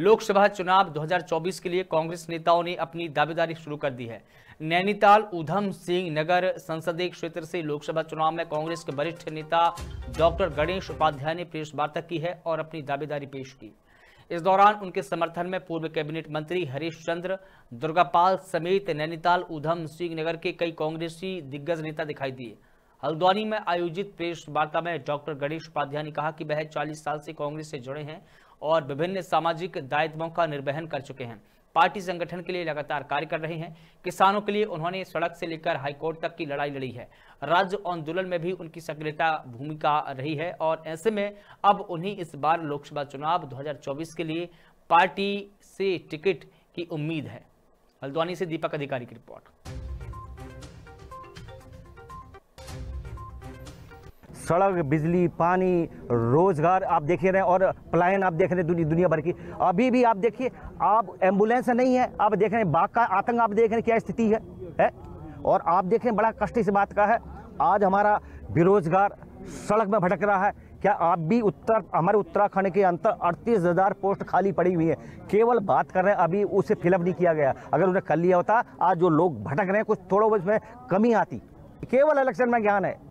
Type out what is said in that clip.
लोकसभा चुनाव 2024 के लिए कांग्रेस नेताओं ने अपनी दावेदारी शुरू कर दी है नैनीताल उधम सिंह नगर संसदीय क्षेत्र से लोकसभा चुनाव में कांग्रेस के वरिष्ठ नेता डॉक्टर गणेश उपाध्याय ने प्रेस वार्ता की है और अपनी दावेदारी पेश की इस दौरान उनके समर्थन में पूर्व कैबिनेट मंत्री हरीश चंद्र दुर्गापाल समेत नैनीताल उधम सिंह नगर के कई कांग्रेसी दिग्गज नेता दिखाई दिए हल्द्वानी में आयोजित प्रेस वार्ता में डॉक्टर गणेश उपाध्याय ने कहा कि वह 40 साल से कांग्रेस से जुड़े हैं और विभिन्न सामाजिक दायित्वों का निर्वहन कर चुके हैं पार्टी संगठन के लिए लगातार कार्य कर रहे हैं किसानों के लिए उन्होंने सड़क से लेकर हाईकोर्ट तक की लड़ाई लड़ी है राज्य आंदोलन में भी उनकी सक्रियता भूमिका रही है और ऐसे में अब उन्हें इस बार लोकसभा चुनाव 2024 के लिए पार्टी से टिकट की उम्मीद है हल्द्वानी से दीपक अधिकारी की रिपोर्ट सड़क बिजली पानी रोज़गार आप देख रहे हैं और प्लान आप देख रहे हैं दुनिया भर की अभी भी आप देखिए आप एम्बुलेंस नहीं है आप देख रहे हैं बाघ का आतंक आप देख रहे हैं क्या स्थिति है, है और आप देख रहे हैं बड़ा कष्ट इस बात का है आज हमारा बेरोज़गार सड़क में भटक रहा है क्या आप भी उत्तर हमारे उत्तराखंड के अंतर अड़तीस हज़ार पोस्ट खाली पड़ी हुई है केवल बात कर रहे हैं अभी उसे फिलअप नहीं किया गया अगर उन्हें कर लिया होता आज जो लोग भटक रहे हैं कुछ थोड़ा उसमें कमी आती केवल इलेक्शन में ज्ञान है